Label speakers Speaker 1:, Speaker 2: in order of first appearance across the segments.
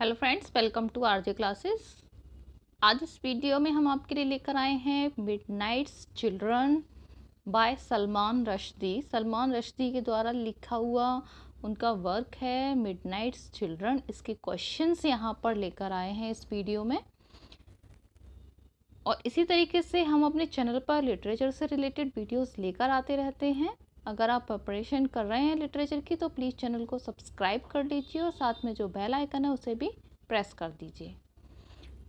Speaker 1: hello friends welcome to RJ classes आज इस video में हम आपके लिए लेकर आए हैं midnight's children by Salman Rushdie Salman Rushdie के द्वारा लिखा हुआ उनका वर्क है मिडनाइट्स चिल्ड्रन इसके क्वेश्चंस यहाँ पर लेकर आए हैं इस वीडियो में और इसी तरीके से हम अपने चैनल पर लिटरेचर से रिलेटेड वीडियोस लेकर आते रहते हैं अगर आप प्रपरेशन कर रहे हैं लिटरेचर की तो प्लीज़ चैनल को सब्सक्राइब कर लीजिए और साथ में जो बेल आइकन है उसे भी प्रेस कर दीजिए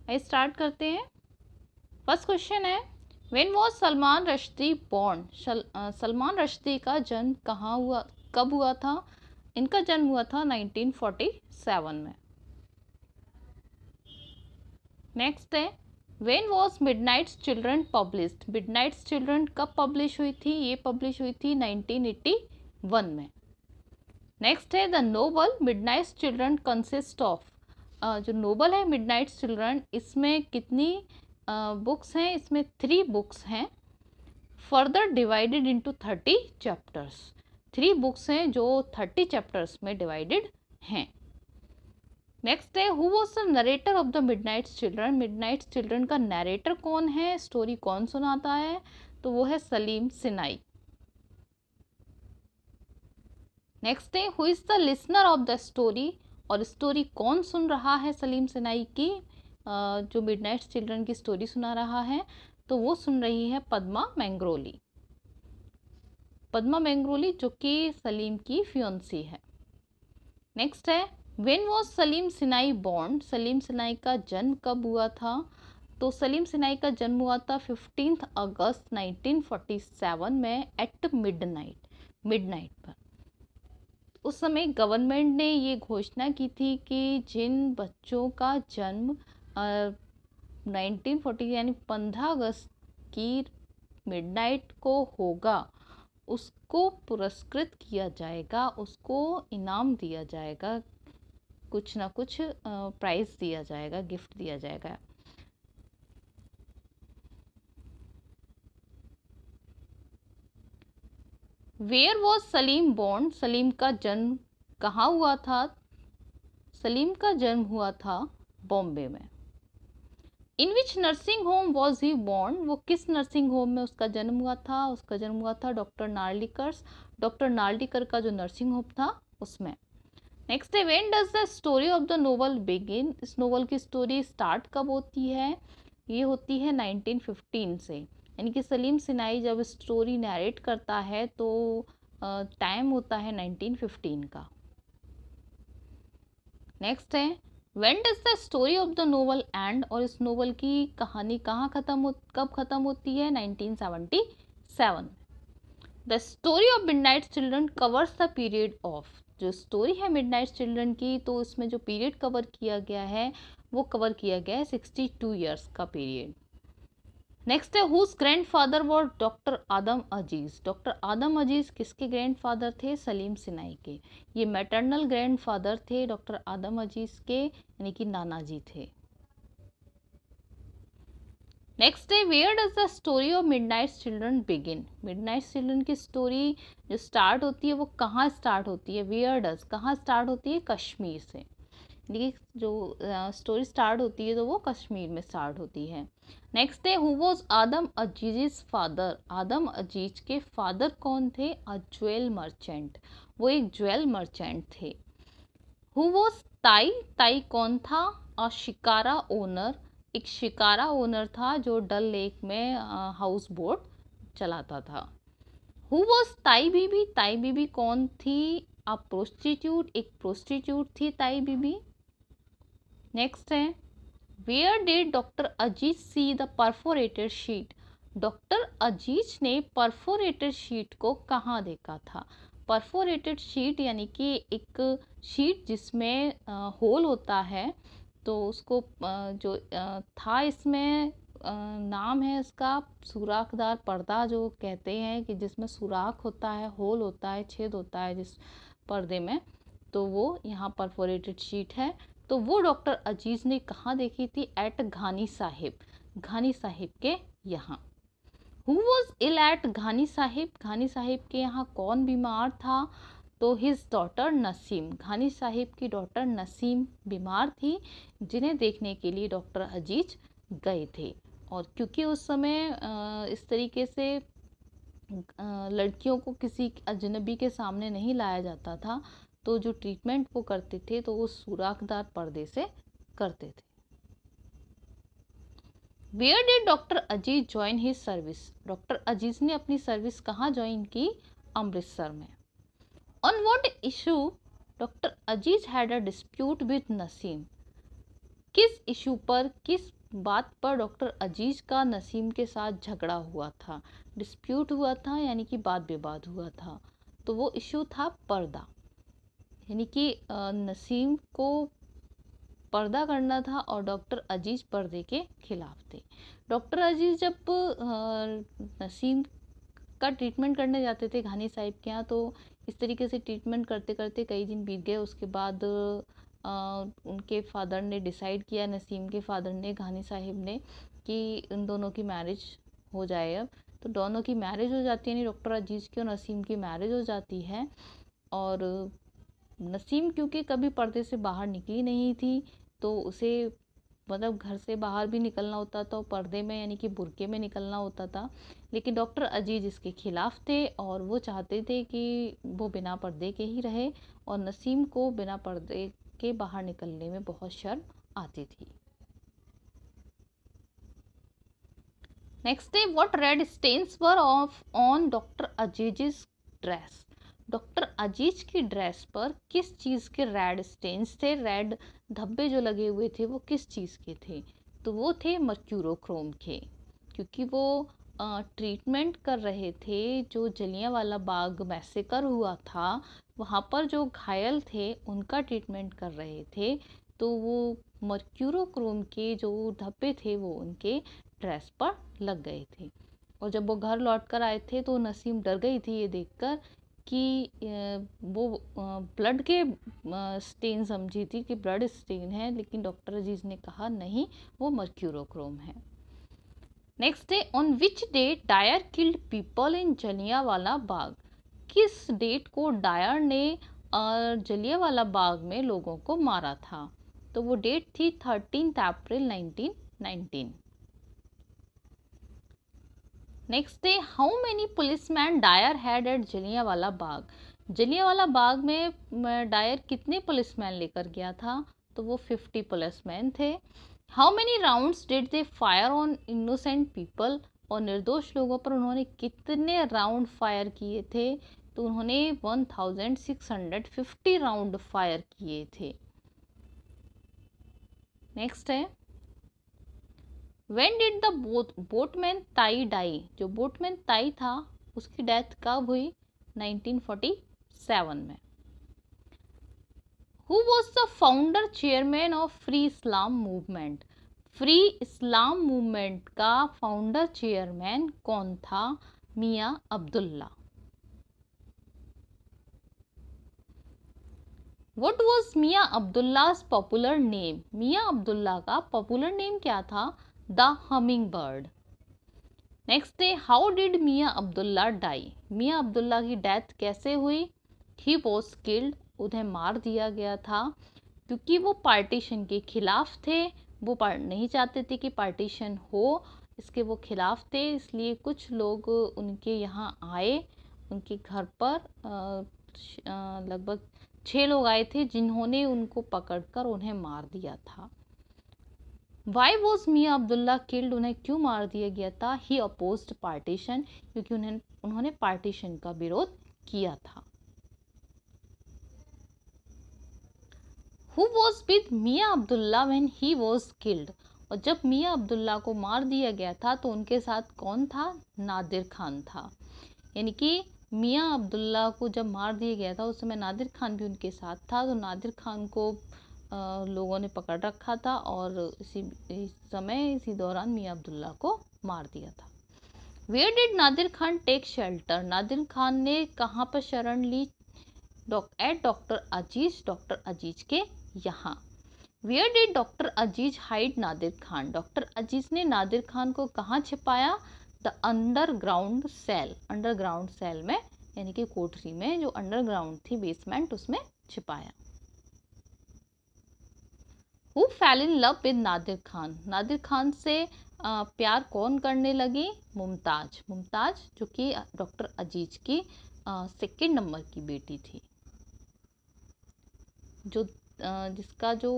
Speaker 1: आइए स्टार्ट करते हैं फर्स्ट क्वेश्चन है when was Salman Rushdie born Salman Rushdie का जन्म कहाँ हुआ कब हुआ था इनका जन्म हुआ था 1947 में नेक्स्ट है when was midnight's children published nights children कब पब्लिश हुई थी ये पब्लिश हुई थी 1981 में नेक्स्ट है the novel midnight's children consist of जो नोबल है मिड नाइट्स चिल्ड्रन इसमें कितनी बुक्स uh, हैं इसमें थ्री बुक्स हैं further divided into thirty chapters three books हैं जो थर्टी चैप्टर्स में डिवाइडेड हैं नेक्स्ट है who was the narrator of the midnight's children midnight's children का नरेटर कौन है स्टोरी कौन सुनाता है तो वो है सलीम सिनाई नेक्स्ट है who is the listener of the story और स्टोरी कौन सुन रहा है सलीम सिनाई की जो मिड नाइट्स चिल्ड्रन की स्टोरी सुना रहा है तो वो सुन रही है पद्मा मैंग्रोली पद्मा मैंग्रोली जो कि सलीम की फ्योन्सी है नेक्स्ट है when was Saleem Sinai born Saleem Sinai का जन्म कब हुआ था तो सलीम सिनाई का जन्म हुआ था फिफ्टीन अगस्त 1947 में एट मिडनाइट मिडनाइट पर उस समय गवर्नमेंट ने ये घोषणा की थी कि जिन बच्चों का जन्म नाइनटीन फोर्टी यानी पंद्रह अगस्त की मिडनाइट को होगा उसको पुरस्कृत किया जाएगा उसको इनाम दिया जाएगा कुछ ना कुछ प्राइज़ दिया जाएगा गिफ्ट दिया जाएगा वेयर वॉज सलीम बॉन्ड सलीम का जन्म कहाँ हुआ था सलीम का जन्म हुआ था बॉम्बे में in which nursing home was he born वो किस नर्सिंग होम में उसका जन्म हुआ था उसका जन्म हुआ था डॉक्टर नार्लिकर्स डॉक्टर नार्लिकर का जो नर्सिंग होम था उसमें नेक्स्ट है when does the story of the novel begin इस नोवल की स्टोरी स्टार्ट कब होती है ये होती है 1915 से यानी कि सलीम सिनाई जब स्टोरी नरेट करता है तो टाइम होता है 1915 का नेक्स्ट है when does the story of the novel end और इस नोवल की कहानी कहाँ ख़त्म हो कब ख़त्म होती है 1977 the story of midnight children covers the period of जो स्टोरी है मिडनाइट चिल्ड्रन की तो उसमें जो पीरियड कवर किया गया है वो कवर किया गया है सिक्सटी टू ईयर्स का पीरियड नेक्स्ट है whose grandfather was doctor Adam Aziz doctor Adam Aziz किसके ग्रैंड फादर थे सलीम सिनाई के ये मैटरनल ग्रैंड फादर थे डॉक्टर आदम अजीज़ के यानी कि नाना जी थे नेक्स्ट है where does the story of night children begin night children की स्टोरी जो स्टार्ट होती है वो कहाँ स्टार्ट होती है वेयर डज कहाँ स्टार्ट होती है कश्मीर से देखिए जो स्टोरी uh, स्टार्ट होती है तो वो कश्मीर में स्टार्ट होती है नेक्स्ट है who was Adam Aziz father Adam Aziz के फादर कौन थे अ ज्वेल मर्चेंट वो एक ज्वेल मर्चेंट थे हु वॉज ताई ताई कौन था अ शिकारा ओनर एक शिकारा ओनर था जो डल लेक में हाउस बोट चलाता था हु वॉज ताई बीबी ताई बीबी कौन थी अ प्रोस्टिट्यूट एक प्रोस्टिट्यूट थी ताई बीबी नेक्स्ट है where did doctor Aziz see the perforated sheet doctor Aziz ने परफोरेटेड शीट को कहाँ देखा था परफोरेटेड शीट यानी कि एक शीट जिसमें होल होता है तो उसको जो था इसमें नाम है इसका सुराखदार पर्दा जो कहते हैं कि जिसमें सुराख होता है होल होता है छेद होता है जिस पर्दे में तो वो यहाँ परफोरेटेड शीट है तो वो डॉक्टर अजीज ने कहाँ देखी थी एट घानी साहिब घानी साहिब के यहाँ हु वॉज इल एट घानी साहिब घानी साहिब के यहाँ कौन बीमार था तो हिज डॉटर नसीम घानी साहिब की डॉटर नसीम बीमार थी जिन्हें देखने के लिए डॉक्टर अजीज गए थे और क्योंकि उस समय इस तरीके से लड़कियों को किसी अजनबी के सामने नहीं लाया जाता था तो जो ट्रीटमेंट वो करते थे तो वो सुराखदार पर्दे से करते थे where did doctor Aziz join his service doctor Aziz ने अपनी सर्विस कहाँ ज्वाइन की अमृतसर में On what issue doctor Aziz had a dispute with Naseem किस इशू पर किस बात पर डॉक्टर अजीज का नसीम के साथ झगड़ा हुआ था डिस्प्यूट हुआ था यानी कि वाद विवाद हुआ था तो वो इशू था पर्दा यानी कि नसीम को पर्दा करना था और डॉक्टर अजीज पर्दे के खिलाफ थे डॉक्टर अजीज जब नसीम का ट्रीटमेंट करने जाते थे घानी साहिब के यहाँ तो इस तरीके से ट्रीटमेंट करते करते कई दिन बीत गए उसके बाद आ, उनके फादर ने डिसाइड किया नसीम के फादर ने घानी साहिब ने कि उन दोनों की मैरिज हो जाए अब तो दोनों की मैरिज हो जाती है यानी डॉक्टर अजीज़ की और नसीम की मैरिज हो जाती है और नसीम क्योंकि कभी पर्दे से बाहर निकली नहीं थी तो उसे मतलब घर से बाहर भी निकलना होता तो पर्दे में यानी कि बुरके में निकलना होता था लेकिन डॉक्टर अजीज इसके ख़िलाफ़ थे और वो चाहते थे कि वो बिना पर्दे के ही रहे और नसीम को बिना पर्दे के बाहर निकलने में बहुत शर्म आती थी next day what red stains were of on doctor Aziz dress doctor Aziz की ड्रेस पर किस चीज़ के रेड स्टेन्स थे रेड धब्बे जो लगे हुए थे वो किस चीज़ के थे तो वो थे मर्क्यूरोक्रोम के क्योंकि वो ट्रीटमेंट कर रहे थे जो वाला बाग मैसेकर हुआ था वहाँ पर जो घायल थे उनका ट्रीटमेंट कर रहे थे तो वो मर्क्यूरोक्रोम के जो धब्बे थे वो उनके ड्रेस पर लग गए थे और जब वो घर लौट कर आए थे तो नसीम डर गई थी ये देखकर कि वो ब्लड के स्टेन समझी थी कि ब्लड स्टेन है लेकिन डॉक्टर अजीज ने कहा नहीं वो मर्क्यूरोक्रोम है next day on which day Dyer killed people in Jallianwala Bagh किस डेट को डायर ने जलियावाला बाग में लोगों को मारा था तो वो डेट थी thirteen April nineteen next day how many policemen Dyer had at Jallianwala Bagh Jallianwala Bagh में डायर कितने पुलिसमैन लेकर गया था तो वो फिफ्टी पुलिसमैन थे how many rounds did they fire on innocent people और निर्दोष लोगों पर उन्होंने कितने राउंड फायर किए थे तो उन्होंने one thousand six hundred fifty round fire किए थे नेक्स्ट है when did the boat boatman Tai die जो बोटमैन ताई था उसकी डेथ कब हुई 1947 में who was the founder chairman of free Islam movement free Islam movement का फाउंडर चेयरमैन कौन था मियाँ अब्दुल्ला वट वॉज मियाँ अब्दुल्लाज पॉपुलर नेम मियाँ अब्दुल्ला का पॉपुलर नेम क्या था the hummingbird next day how did Mian Abdullah die मियाँ अब्दुल्ला की डेथ कैसे हुई ही वॉज किल्ड उन्हें मार दिया गया था क्योंकि वो पार्टीशन के खिलाफ थे वो नहीं चाहते थे कि पार्टीशन हो इसके वो खिलाफ थे इसलिए कुछ लोग उनके यहाँ आए उनके घर पर लगभग छः लोग आए थे जिन्होंने उनको पकड़कर उन्हें मार दिया था वाई वॉज मियाँ अब्दुल्ला किल्ड उन्हें क्यों मार दिया गया था ही अपोज्ड पार्टीशन क्योंकि उन्हें उन्होंने पार्टीशन का विरोध किया था who was with Mian Abdullah when he was killed और जब मियाँ अब्दुल्ला को मार दिया गया था तो उनके साथ कौन था नादिर खान था यानी कि मियाँ अब्दुल्ला को जब मार दिया गया था उस समय नादिर खान भी उनके साथ था तो नादिर खान को लोगों ने पकड़ रखा था और इसी समय इसी दौरान मियाँ अब्दुल्ला को मार दिया था where did Nadir Khan take shelter Nadir Khan ने कहाँ पर शरण ली doc at doctor Aziz doctor Aziz के यहाँ where did doctor Aziz hide Nadir Khan doctor Aziz ने नादिर खान को कहाँ छिपाया the underground cell underground cell में यानी कि कोठरी में जो अंडरग्राउंड थी बेसमेंट उसमें छिपाया who fell in love with Nadir Khan Nadir Khan से प्यार कौन करने लगी मुमताज मुमताज जो कि डॉक्टर अजीज की सेकेंड नंबर की बेटी थी जो जिसका जो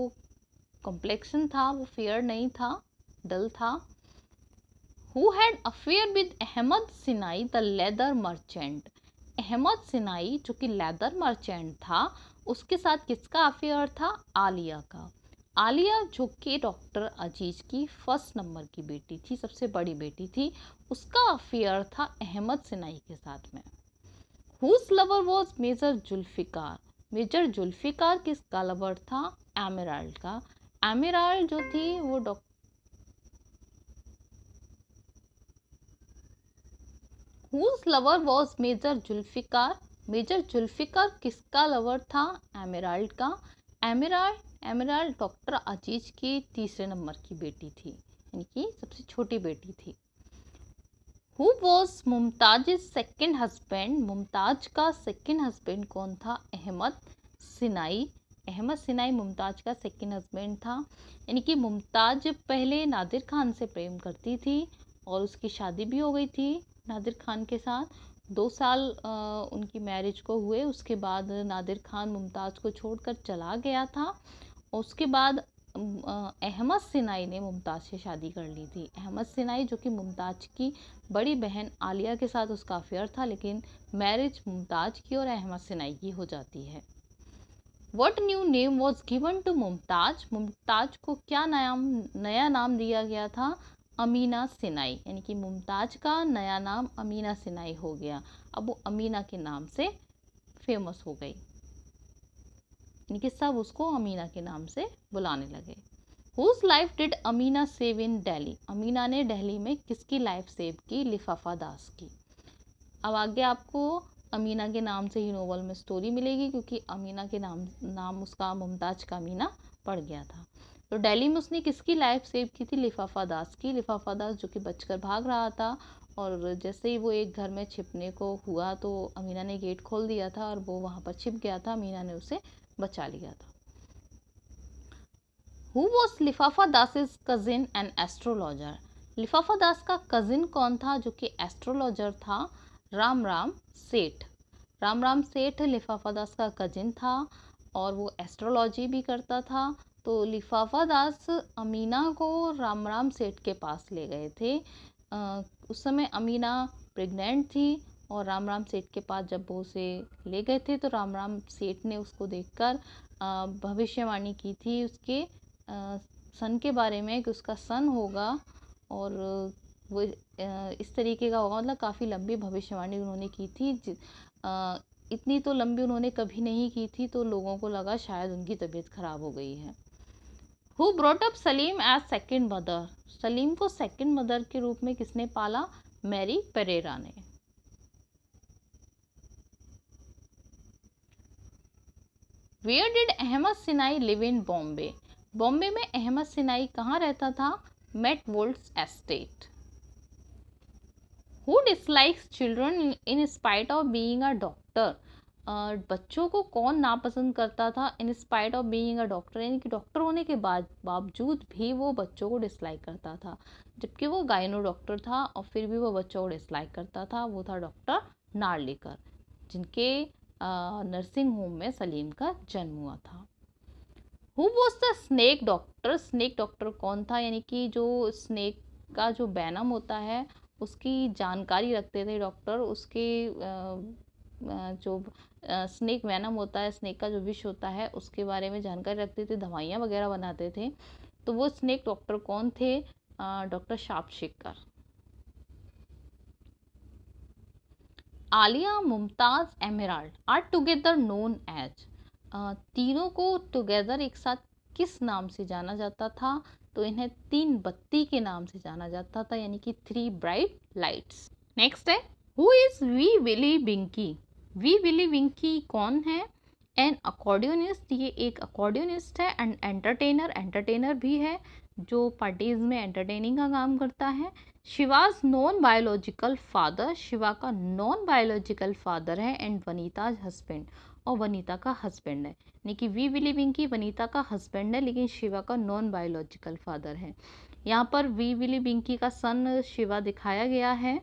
Speaker 1: कॉम्प्लेक्शन था वो फेयर नहीं था डल था who had affair with Ahmed Sinai the leather merchant Ahmed Sinai जो कि लेदर मर्चेंट था उसके साथ किसका अफेयर था आलिया का आलिया जो कि डॉक्टर अजीज की फर्स्ट नंबर की बेटी थी सबसे बड़ी बेटी थी उसका अफेयर था अहमद सिनाई के साथ में whose lover was major Zulfikar major Zulfikar किसका लवर था एमराल्ड का एमराल्ड जो थी वो doctor whose lover was major Zulfikar major Zulfikar किसका लवर था एमराल्ड का एमराल्ड एमराल डॉक्टर अजीज की तीसरे नंबर की बेटी थी यानी कि सबसे छोटी बेटी थी who was Mumtaz second husband Mumtaz का सेकेंड हस्बैंड कौन था अहमद सिनाई अहमद सिनाई मुमताज का सेकेंड हस्बैंड था यानी कि मुमताज पहले नादिर खान से प्रेम करती थी और उसकी शादी भी हो गई थी नादिर खान के साथ दो साल आ, उनकी मैरिज को हुए उसके बाद नादिर खान मुमताज़ को छोड़कर चला गया था उसके बाद अहमद सिनाई ने मुमताज़ से शादी कर ली थी अहमद सिनाई जो कि मुमताज़ की बड़ी बहन आलिया के साथ उसका अफेयर था लेकिन मैरिज मुमताज़ की और अहमद सिनाई की हो जाती है what new name was given to Mumtaz Mumtaz को क्या नया नया नाम दिया गया था अमीना सिनाई यानी कि मुमताज का नया नाम अमीना सिनाई हो गया अब वो अमीना के नाम से फेमस हो गई कि सब उसको अमीना के नाम से बुलाने लगे whose life did Amina save in Delhi Amina ने डेली में किसकी लाइफ सेव की लिफाफा दास की अब आगे आपको अमीना के नाम से ही नोवेल में स्टोरी मिलेगी क्योंकि अमीना के नाम नाम उसका मुमताज का अमीना पड़ गया था तो डेली में उसने किसकी लाइफ सेव की थी लिफाफा दास की लिफाफा दास जो कि बचकर भाग रहा था और जैसे ही वो एक घर में छिपने को हुआ तो अमीना ने गेट खोल दिया था और वो वहाँ पर छिप गया था अमीना ने उसे बचा लिया था who was Lifafa Das is cousin and astrologer Lifafa Das का कज़िन कौन था जो कि एस्ट्रोलॉजर था राम राम सेठ राम राम सेठ लिफाफा दास का कज़िन था और वो एस्ट्रोलॉजी भी करता था तो लिफाफा दास अमीना को राम राम सेठ के पास ले गए थे आ, उस समय अमीना प्रेग्नेंट थी और राम राम सेठ के पास जब वो उसे ले गए थे तो राम राम सेठ ने उसको देखकर भविष्यवाणी की थी उसके सन के बारे में कि उसका सन होगा और वो इस तरीके का होगा मतलब काफ़ी लंबी भविष्यवाणी उन्होंने की थी इतनी तो लंबी उन्होंने कभी नहीं की थी तो लोगों को लगा शायद उनकी तबीयत ख़राब हो गई है who brought up Saleem as second mother Saleem को सेकेंड मदर के रूप में किसने पाला मैरी परेरा ने where did Ahmed Sinai live in Bombay Bombay में अहमद सिनाई कहाँ रहता था Methwold estate who dislikes children in spite of being a doctor बच्चों को कौन नापसंद करता था in spite of being a doctor यानी कि डॉक्टर होने के बाद बावजूद भी वो बच्चों को डिसलाइक करता था जबकि वो गायनो डॉक्टर था और फिर भी वो बच्चों को डिसलाइक करता था वो था डॉक्टर नार्लिकर जिनके नर्सिंग होम में सलीम का जन्म हुआ था who was the snake doctor snake doctor कौन था यानी कि जो स्नैक का जो बैनम होता है उसकी जानकारी रखते थे डॉक्टर उसके जो स्नैक वैनम होता है स्नेक का जो विष होता है उसके बारे में जानकारी रखते थे दवाइयाँ वगैरह बनाते थे तो वो स्नैक डॉक्टर कौन थे doctor Schaapsteker Alia Mumtaz Emerald are together known as तीनों को टुगेदर एक साथ किस नाम से जाना जाता था तो इन्हें तीन बत्ती के नाम से जाना जाता था यानी कि थ्री ब्राइट लाइट्स नेक्स्ट है who is Wee Willie Winkie Wee Willie Winkie कौन है एन अकॉर्डियोनिस्ट ये एक अकॉर्डियोनिस्ट है एंड एंटरटेनर एंटरटेनर भी है जो पार्टीज़ में एंटरटेनिंग का काम करता है Shiva's non biological father Shiva का नॉन बायोलॉजिकल फादर है एंड वनीताज हस्बैंड और वनीता का हस्बैंड है यानी कि वी विलीविंग की वनीता का हस्बैंड है लेकिन शिवा का नॉन बायोलॉजिकल फादर है यहाँ पर वी विली बिंकी का सन शिवा दिखाया गया है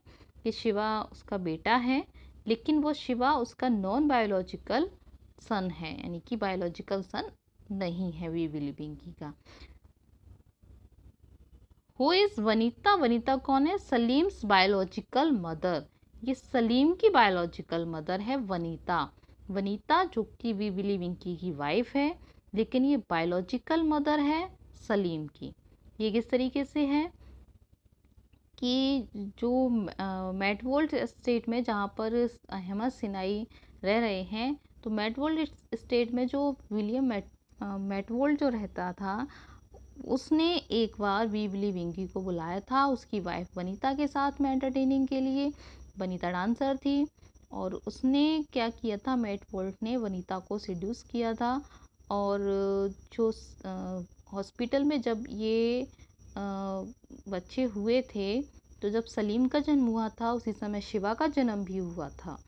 Speaker 1: कि शिवा उसका बेटा है लेकिन वो शिवा उसका नॉन बायोलॉजिकल सन है यानी कि बायोलॉजिकल सन नहीं है वी विली बिंकी का हु इज़ वनीता वनीता कौन है सलीम्स बायोलॉजिकल मदर ये सलीम की बायोलॉजिकल मदर है वनीता वनीता जो कि वी बिलीविंग की वाइफ है लेकिन ये बायोलॉजिकल मदर है सलीम की ये किस तरीके से है कि जो मेटवोल्ड स्टेट में जहाँ पर अहमद सिनाई रह रहे हैं तो मेटवोल्ड स्टेट में जो विलियम मेट मेटवोल्ड जो रहता था उसने एक बार वीवली विंकी को बुलाया था उसकी वाइफ वनीता के साथ में एंटरटेनिंग के लिए वनीता डांसर थी और उसने क्या किया था मैट वोल्ट ने वनीता को सिड्यूस किया था और जो हॉस्पिटल में जब ये बच्चे हुए थे तो जब सलीम का जन्म हुआ था उसी समय शिवा का जन्म भी हुआ था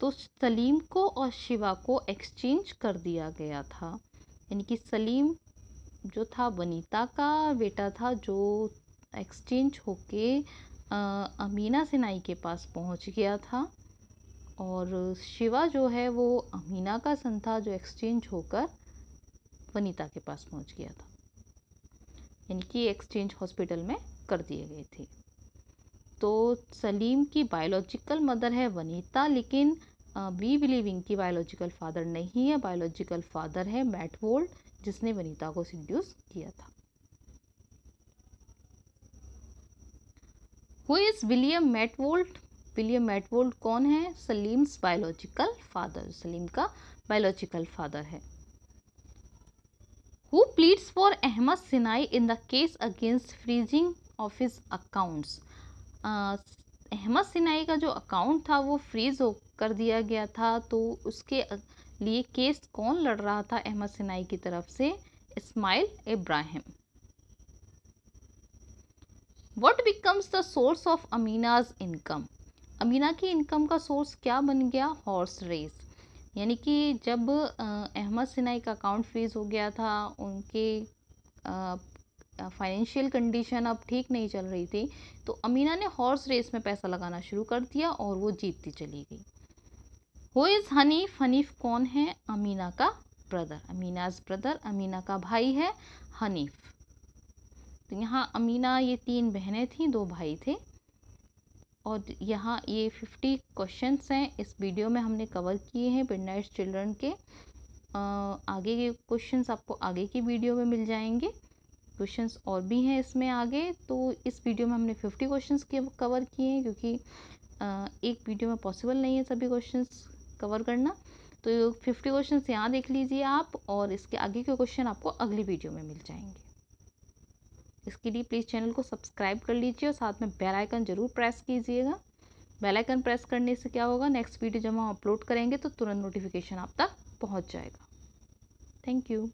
Speaker 1: तो सलीम को और शिवा को एक्सचेंज कर दिया गया था यानी कि सलीम जो था वनीता का बेटा था जो एक्सचेंज होके अमीना सिनाई के पास पहुंच गया था और शिवा जो है वो अमीना का सन था जो एक्सचेंज होकर वनीता के पास पहुंच गया था यानी कि एक्सचेंज हॉस्पिटल में कर दिए गए थे तो सलीम की बायोलॉजिकल मदर है वनीता लेकिन बी बिलीविंग की बायोलॉजिकल फादर नहीं है बायोलॉजिकल फादर है मैटवोल्ड जिसने वनीता को सिंड्यूस किया था who is William Methwold William Methwold कौन है सलीम्स बायोलॉजिकल फादर सलीम का बायोलॉजिकल फादर है who pleads for Ahmed Sinai in the case against freezing of his accounts Ahmed Sinai का जो अकाउंट था वो फ्रीज हो कर दिया गया था तो उसके लिए केस कौन लड़ रहा था अहमद सिनाई की तरफ से Ismail Ibrahim what becomes the source of Amina's income Amina की इनकम का सोर्स क्या बन गया हॉर्स रेस यानी कि जब अहमद सिनाई का अकाउंट फ्रीज हो गया था उनके फाइनेंशियल कंडीशन अब ठीक नहीं चल रही थी तो अमीना ने हॉर्स रेस में पैसा लगाना शुरू कर दिया और वो जीतती चली गई हु इज़ हनीफ हनीफ कौन है अमीना का ब्रदर अमीनाज ब्रदर अमीना का भाई है हनीफ तो यहाँ अमीना ये तीन बहनें थीं दो भाई थे और यहाँ ये फिफ्टी क्वेश्चंस हैं इस वीडियो में हमने कवर किए हैं बिड नाइट चिल्ड्रन के आगे के क्वेश्चंस आपको आगे की वीडियो में मिल जाएंगे क्वेश्चंस और भी हैं इसमें आगे तो इस वीडियो में हमने फिफ्टी क्वेश्चंस के कवर किए हैं क्योंकि आ, एक वीडियो में पॉसिबल नहीं है सभी क्वेश्चंस कवर करना तो फिफ्टी क्वेश्चन यहाँ देख लीजिए आप और इसके आगे के क्वेश्चन आपको अगली वीडियो में मिल जाएंगे इसके लिए प्लीज़ चैनल को सब्सक्राइब कर लीजिए और साथ में बेल आइकन ज़रूर प्रेस कीजिएगा बेल आइकन प्रेस करने से क्या होगा नेक्स्ट वीडियो जब हम अपलोड करेंगे तो तुरंत नोटिफिकेशन आप तक पहुंच जाएगा थैंक यू